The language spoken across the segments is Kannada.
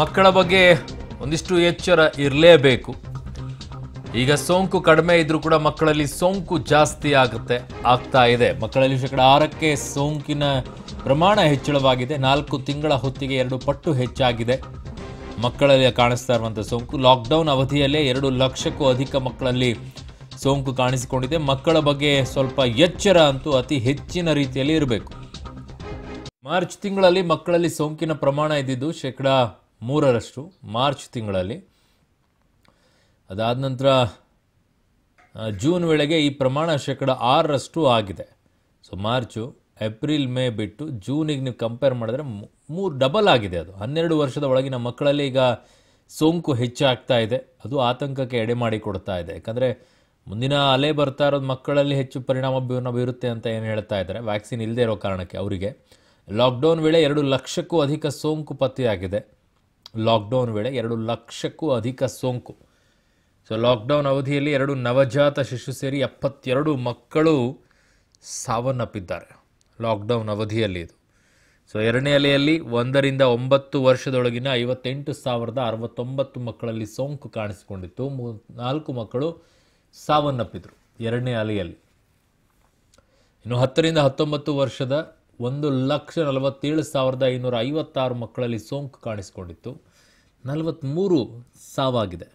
ಮಕ್ಕಳ ಬಗ್ಗೆ ಒಂದಿಷ್ಟು ಎಚ್ಚರ ಇರಲೇಬೇಕು ಈಗ ಸೋಂಕು ಕಡಿಮೆ ಇದ್ರೂ ಕೂಡ ಮಕ್ಕಳಲ್ಲಿ ಸೋಂಕು ಜಾಸ್ತಿ ಆಗುತ್ತೆ ಆಗ್ತಾ ಇದೆ ಮಕ್ಕಳಲ್ಲಿ ಶೇಕಡ ಆರಕ್ಕೆ ಸೋಂಕಿನ ಪ್ರಮಾಣ ಹೆಚ್ಚಳವಾಗಿದೆ ನಾಲ್ಕು ತಿಂಗಳ ಹೊತ್ತಿಗೆ ಎರಡು ಪಟ್ಟು ಹೆಚ್ಚಾಗಿದೆ ಮಕ್ಕಳಲ್ಲಿ ಕಾಣಿಸ್ತಾ ಇರುವಂಥ ಸೋಂಕು ಲಾಕ್ಡೌನ್ ಅವಧಿಯಲ್ಲೇ ಎರಡು ಲಕ್ಷಕ್ಕೂ ಅಧಿಕ ಮಕ್ಕಳಲ್ಲಿ ಸೋಂಕು ಕಾಣಿಸಿಕೊಂಡಿದೆ ಮಕ್ಕಳ ಬಗ್ಗೆ ಸ್ವಲ್ಪ ಎಚ್ಚರ ಅಂತೂ ಅತಿ ಹೆಚ್ಚಿನ ರೀತಿಯಲ್ಲಿ ಇರಬೇಕು ಮಾರ್ಚ್ ತಿಂಗಳಲ್ಲಿ ಮಕ್ಕಳಲ್ಲಿ ಸೋಂಕಿನ ಪ್ರಮಾಣ ಇದ್ದಿದ್ದು ಶೇಕಡ ಮೂರರಷ್ಟು ಮಾರ್ಚ್ ತಿಂಗಳಲ್ಲಿ ಅದಾದ ನಂತರ ಜೂನ್ ವೇಳೆಗೆ ಈ ಪ್ರಮಾಣ ಶೇಕಡ ಆರರಷ್ಟು ಆಗಿದೆ ಸೊ ಮಾರ್ಚು ಏಪ್ರಿಲ್ ಮೇ ಬಿಟ್ಟು ಜೂನಿಗೆ ನೀವು ಕಂಪೇರ್ ಮಾಡಿದ್ರೆ ಮೂರು ಡಬಲ್ ಆಗಿದೆ ಅದು ಹನ್ನೆರಡು ವರ್ಷದ ಒಳಗಿನ ಮಕ್ಕಳಲ್ಲಿ ಈಗ ಸೋಂಕು ಹೆಚ್ಚಾಗ್ತಾ ಇದೆ ಅದು ಆತಂಕಕ್ಕೆ ಎಡೆ ಮಾಡಿ ಕೊಡ್ತಾ ಇದೆ ಯಾಕಂದರೆ ಮುಂದಿನ ಅಲೆ ಬರ್ತಾ ಇರೋದು ಮಕ್ಕಳಲ್ಲಿ ಹೆಚ್ಚು ಪರಿಣಾಮ ಬೀರುತ್ತೆ ಅಂತ ಏನು ಹೇಳ್ತಾ ಇದ್ದಾರೆ ವ್ಯಾಕ್ಸಿನ್ ಇಲ್ಲದೆ ಇರೋ ಕಾರಣಕ್ಕೆ ಅವರಿಗೆ ಲಾಕ್ಡೌನ್ ವೇಳೆ ಎರಡು ಲಕ್ಷಕ್ಕೂ ಅಧಿಕ ಸೋಂಕು ಪತ್ತೆಯಾಗಿದೆ ಲಾಕ್ಡೌನ್ ವೇಳೆ ಎರಡು ಲಕ್ಷಕ್ಕೂ ಅಧಿಕ ಸೋಂಕು ಸೊ ಲಾಕ್ಡೌನ್ ಅವಧಿಯಲ್ಲಿ ಎರಡು ನವಜಾತ ಶಿಶು ಸೇರಿ ಎಪ್ಪತ್ತೆರಡು ಮಕ್ಕಳು ಸಾವನ್ನಪ್ಪಿದ್ದಾರೆ ಲಾಕ್ಡೌನ್ ಅವಧಿಯಲ್ಲಿ ಇದು ಸೊ ಎರಡನೇ ಅಲೆಯಲ್ಲಿ ಒಂದರಿಂದ ಒಂಬತ್ತು ವರ್ಷದೊಳಗಿನ ಐವತ್ತೆಂಟು ಸಾವಿರದ ಅರವತ್ತೊಂಬತ್ತು ಮಕ್ಕಳಲ್ಲಿ ಸೋಂಕು ಕಾಣಿಸಿಕೊಂಡಿತ್ತು ಮೂ ನಾಲ್ಕು ಮಕ್ಕಳು ಸಾವನ್ನಪ್ಪಿದರು ಎರಡನೇ ಅಲೆಯಲ್ಲಿ ಇನ್ನು ಹತ್ತರಿಂದ ಹತ್ತೊಂಬತ್ತು ವರ್ಷದ ಒಂದು ಲಕ್ಷ ನಲವತ್ತೇಳು ಸಾವಿರದ ಐನೂರ ಐವತ್ತಾರು ಮಕ್ಕಳಲ್ಲಿ ಸೋಂಕು ಕಾಣಿಸಿಕೊಂಡಿತ್ತು ನಲವತ್ತ್ಮೂರು ಸಾವಾಗಿದೆ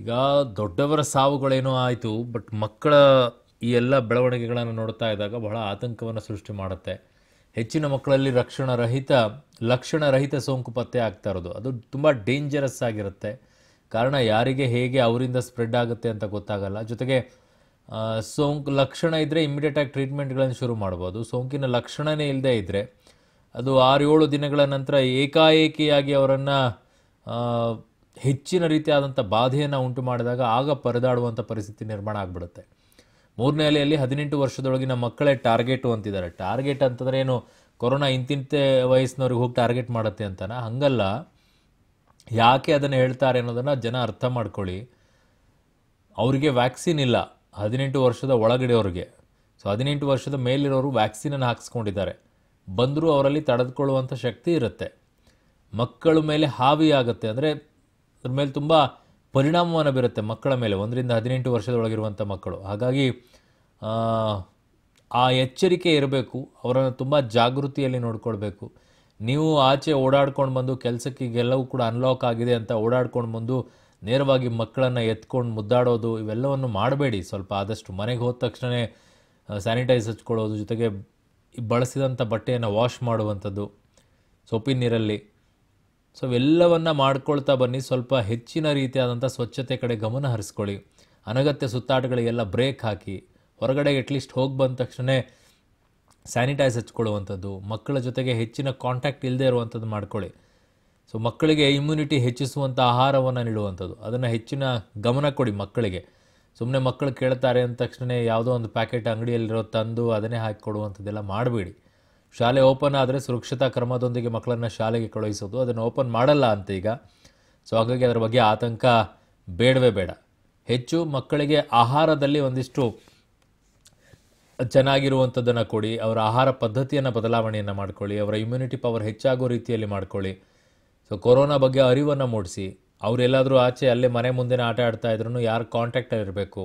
ಈಗ ದೊಡ್ಡವರ ಸಾವುಗಳೇನೋ ಆಯಿತು ಬಟ್ ಮಕ್ಕಳ ಈ ಎಲ್ಲ ಬೆಳವಣಿಗೆಗಳನ್ನು ನೋಡ್ತಾ ಇದ್ದಾಗ ಬಹಳ ಆತಂಕವನ್ನು ಸೃಷ್ಟಿ ಮಾಡುತ್ತೆ ಹೆಚ್ಚಿನ ಮಕ್ಕಳಲ್ಲಿ ರಕ್ಷಣರಹಿತ ಲಕ್ಷಣರಹಿತ ಸೋಂಕು ಪತ್ತೆ ಆಗ್ತಾ ಇರೋದು ಅದು ತುಂಬ ಡೇಂಜರಸ್ ಆಗಿರುತ್ತೆ ಕಾರಣ ಯಾರಿಗೆ ಹೇಗೆ ಅವರಿಂದ ಸ್ಪ್ರೆಡ್ ಆಗುತ್ತೆ ಅಂತ ಗೊತ್ತಾಗಲ್ಲ ಜೊತೆಗೆ ಸೋಂಕು ಲಕ್ಷಣ ಇದ್ದರೆ ಇಮ್ಮಿಡಿಯೇಟಾಗಿ ಟ್ರೀಟ್ಮೆಂಟ್ಗಳನ್ನು ಶುರು ಮಾಡ್ಬೋದು ಸೋಂಕಿನ ಲಕ್ಷಣವೇ ಇಲ್ಲದೆ ಇದ್ದರೆ ಅದು ಆರು ಏಳು ದಿನಗಳ ನಂತರ ಏಕಾಏಕಿಯಾಗಿ ಅವರನ್ನು ಹೆಚ್ಚಿನ ರೀತಿಯಾದಂಥ ಬಾಧೆಯನ್ನು ಉಂಟು ಮಾಡಿದಾಗ ಆಗ ಪರದಾಡುವಂಥ ಪರಿಸ್ಥಿತಿ ನಿರ್ಮಾಣ ಆಗಿಬಿಡುತ್ತೆ ಮೂರನೇ ಅಲೆಯಲ್ಲಿ ಹದಿನೆಂಟು ವರ್ಷದೊಳಗಿನ ಮಕ್ಕಳೇ ಟಾರ್ಗೆಟು ಅಂತಿದ್ದಾರೆ ಟಾರ್ಗೆಟ್ ಅಂತಂದರೆ ಏನು ಕೊರೋನಾ ಇಂತಿಂತೆ ವಯಸ್ಸಿನವ್ರಿಗೆ ಹೋಗಿ ಟಾರ್ಗೆಟ್ ಮಾಡುತ್ತೆ ಅಂತಾನ ಹಂಗಲ್ಲ ಯಾಕೆ ಅದನ್ನು ಹೇಳ್ತಾರೆ ಅನ್ನೋದನ್ನು ಜನ ಅರ್ಥ ಮಾಡ್ಕೊಳ್ಳಿ ಅವರಿಗೆ ವ್ಯಾಕ್ಸಿನ್ ಇಲ್ಲ ಹದಿನೆಂಟು ವರ್ಷದ ಒಳಗಡೆಯವ್ರಿಗೆ ಸೊ ಹದಿನೆಂಟು ವರ್ಷದ ಮೇಲಿರೋರು ವ್ಯಾಕ್ಸಿನನ್ನು ಹಾಕಿಸ್ಕೊಂಡಿದ್ದಾರೆ ಬಂದರೂ ಅವರಲ್ಲಿ ತಡೆದುಕೊಳ್ಳುವಂಥ ಶಕ್ತಿ ಇರುತ್ತೆ ಮಕ್ಕಳ ಮೇಲೆ ಹಾವಿ ಆಗುತ್ತೆ ಅಂದರೆ ಅದ್ರ ಮೇಲೆ ತುಂಬ ಪರಿಣಾಮವನ್ನು ಬೀರುತ್ತೆ ಮಕ್ಕಳ ಮೇಲೆ ಒಂದರಿಂದ ಹದಿನೆಂಟು ಒಳಗಿರುವಂಥ ಮಕ್ಕಳು ಹಾಗಾಗಿ ಆ ಎಚ್ಚರಿಕೆ ಇರಬೇಕು ಅವರನ್ನು ತುಂಬ ಜಾಗೃತಿಯಲ್ಲಿ ನೋಡ್ಕೊಳ್ಬೇಕು ನೀವು ಆಚೆ ಓಡಾಡ್ಕೊಂಡು ಬಂದು ಕೆಲಸಕ್ಕೆ ಈಗೆಲ್ಲವೂ ಕೂಡ ಅನ್ಲಾಕ್ ಆಗಿದೆ ಅಂತ ಓಡಾಡ್ಕೊಂಡು ಬಂದು ನೇರವಾಗಿ ಮಕ್ಕಳನ್ನು ಎತ್ಕೊಂಡು ಮುದ್ದಾಡೋದು ಇವೆಲ್ಲವನ್ನು ಮಾಡಬೇಡಿ ಸ್ವಲ್ಪ ಆದಷ್ಟು ಮನೆಗೆ ಹೋದ ತಕ್ಷಣ ಸ್ಯಾನಿಟೈಸ್ ಹಚ್ಕೊಳ್ಳೋದು ಜೊತೆಗೆ ಬಳಸಿದಂಥ ಬಟ್ಟೆಯನ್ನು ವಾಶ್ ಮಾಡುವಂಥದ್ದು ಸೋಪಿನ ನೀರಲ್ಲಿ ಸೊ ಇವೆಲ್ಲವನ್ನು ಮಾಡ್ಕೊಳ್ತಾ ಬನ್ನಿ ಸ್ವಲ್ಪ ಹೆಚ್ಚಿನ ರೀತಿಯಾದಂಥ ಸ್ವಚ್ಛತೆ ಕಡೆ ಗಮನ ಹರಿಸ್ಕೊಳ್ಳಿ ಅನಗತ್ಯ ಸುತ್ತಾಟಗಳಿಗೆಲ್ಲ ಬ್ರೇಕ್ ಹಾಕಿ ಹೊರಗಡೆ ಅಟ್ಲೀಸ್ಟ್ ಹೋಗಿ ಬಂದ ತಕ್ಷಣ ಸ್ಯಾನಿಟೈಸ್ ಹಚ್ಕೊಳ್ಳುವಂಥದ್ದು ಮಕ್ಕಳ ಜೊತೆಗೆ ಹೆಚ್ಚಿನ ಕಾಂಟ್ಯಾಕ್ಟ್ ಇಲ್ಲದೆ ಇರುವಂಥದ್ದು ಮಾಡ್ಕೊಳ್ಳಿ ಸೊ ಮಕ್ಕಳಿಗೆ ಇಮ್ಯುನಿಟಿ ಹೆಚ್ಚಿಸುವಂಥ ಆಹಾರವನ್ನು ನೀಡುವಂಥದ್ದು ಅದನ್ನು ಹೆಚ್ಚಿನ ಗಮನ ಕೊಡಿ ಮಕ್ಕಳಿಗೆ ಸುಮ್ಮನೆ ಮಕ್ಕಳು ಕೇಳ್ತಾರೆ ಅಂದ ತಕ್ಷಣ ಯಾವುದೋ ಒಂದು ಪ್ಯಾಕೆಟ್ ಅಂಗಡಿಯಲ್ಲಿರೋ ತಂದು ಅದನ್ನೇ ಹಾಕಿ ಕೊಡುವಂಥದ್ದೆಲ್ಲ ಮಾಡಬೇಡಿ ಶಾಲೆ ಓಪನ್ ಆದರೆ ಸುರಕ್ಷತಾ ಕ್ರಮದೊಂದಿಗೆ ಮಕ್ಕಳನ್ನು ಶಾಲೆಗೆ ಕಳುಹಿಸೋದು ಅದನ್ನು ಓಪನ್ ಮಾಡಲ್ಲ ಅಂತ ಈಗ ಸೊ ಹಾಗಾಗಿ ಅದರ ಬಗ್ಗೆ ಆತಂಕ ಬೇಡವೇ ಬೇಡ ಹೆಚ್ಚು ಮಕ್ಕಳಿಗೆ ಆಹಾರದಲ್ಲಿ ಒಂದಿಷ್ಟು ಚೆನ್ನಾಗಿರುವಂಥದ್ದನ್ನು ಕೊಡಿ ಅವರ ಆಹಾರ ಪದ್ಧತಿಯನ್ನು ಬದಲಾವಣೆಯನ್ನು ಮಾಡ್ಕೊಳ್ಳಿ ಅವರ ಇಮ್ಯುನಿಟಿ ಪವರ್ ಹೆಚ್ಚಾಗೋ ರೀತಿಯಲ್ಲಿ ಮಾಡ್ಕೊಳ್ಳಿ ಸೊ ಕೊರೋನಾ ಬಗ್ಗೆ ಅರಿವನ್ನು ಮೂಡಿಸಿ ಅವರೆಲ್ಲಾದರೂ ಆಚೆ ಅಲ್ಲೇ ಮನೆ ಮುಂದೆ ಆಟ ಆಡ್ತಾ ಇದ್ರು ಯಾರು ಕಾಂಟ್ಯಾಕ್ಟಲ್ಲಿ ಇರಬೇಕು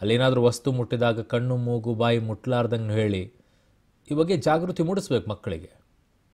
ಅಲ್ಲೇನಾದರೂ ವಸ್ತು ಮುಟ್ಟಿದಾಗ ಕಣ್ಣು ಮೂಗು ಬಾಯಿ ಮುಟ್ಲಾರ್ದಂಗೆ ಹೇಳಿ ಈ ಬಗ್ಗೆ ಜಾಗೃತಿ ಮೂಡಿಸ್ಬೇಕು ಮಕ್ಕಳಿಗೆ